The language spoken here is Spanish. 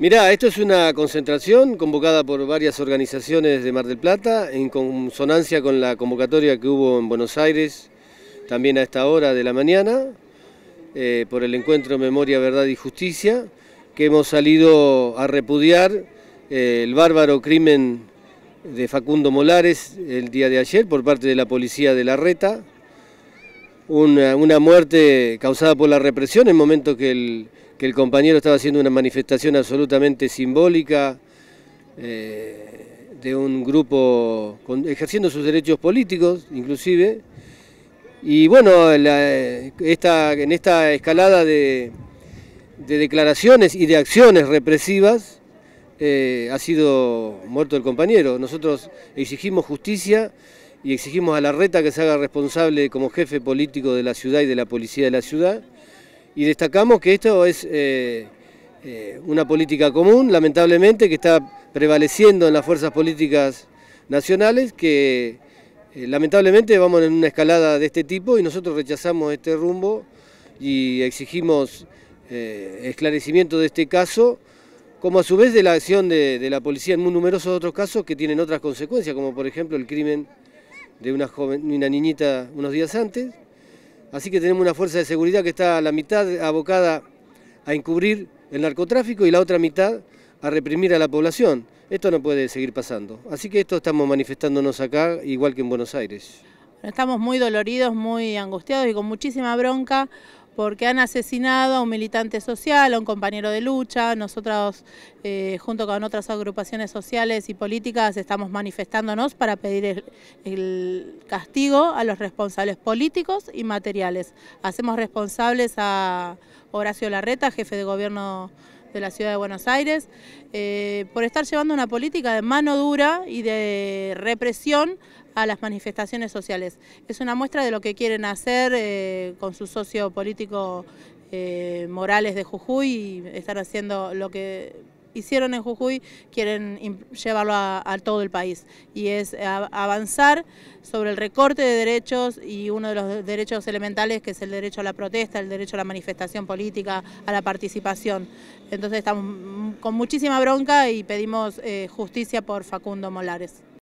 Mirá, esto es una concentración convocada por varias organizaciones de Mar del Plata en consonancia con la convocatoria que hubo en Buenos Aires también a esta hora de la mañana eh, por el encuentro Memoria, Verdad y Justicia que hemos salido a repudiar eh, el bárbaro crimen de Facundo Molares el día de ayer por parte de la policía de la Reta, una, una muerte causada por la represión en momento que el que el compañero estaba haciendo una manifestación absolutamente simbólica eh, de un grupo ejerciendo sus derechos políticos, inclusive. Y bueno, en esta escalada de, declaraciones y de acciones represivas eh, ha sido muerto el compañero. Nosotros exigimos justicia y exigimos a la reta que se haga responsable como jefe político de la ciudad y de la policía de la ciudad y destacamos que esto es eh, eh, una política común, lamentablemente, que está prevaleciendo en las fuerzas políticas nacionales, que eh, lamentablemente vamos en una escalada de este tipo y nosotros rechazamos este rumbo y exigimos esclarecimiento de este caso, como a su vez de la acción de, la policía en muy numerosos otros casos que tienen otras consecuencias, como por ejemplo el crimen de una, joven, una niñita unos días antes, Así que tenemos una fuerza de seguridad que está a la mitad abocada a encubrir el narcotráfico y la otra mitad a reprimir a la población. Esto no puede seguir pasando. Así que esto estamos manifestándonos acá, igual que en Buenos Aires. Estamos muy doloridos, muy angustiados y con muchísima bronca porque han asesinado a un militante social, a un compañero de lucha. Nosotros, eh, junto con otras agrupaciones sociales y políticas, estamos manifestándonos para pedir el, castigo a los responsables políticos y materiales. Hacemos responsables a Horacio Larreta, jefe de gobierno de la Ciudad de Buenos Aires, eh, por estar llevando una política de mano dura y de represión a las manifestaciones sociales. Es una muestra de lo que quieren hacer eh, con su socio político eh, Morales de Jujuy y estar haciendo lo que hicieron en Jujuy, quieren llevarlo a, todo el país. Y es avanzar sobre el recorte de derechos y uno de los derechos elementales que es el derecho a la protesta, el derecho a la manifestación política, a la participación. Entonces estamos mm, con muchísima bronca y pedimos eh, justicia por Facundo Molares.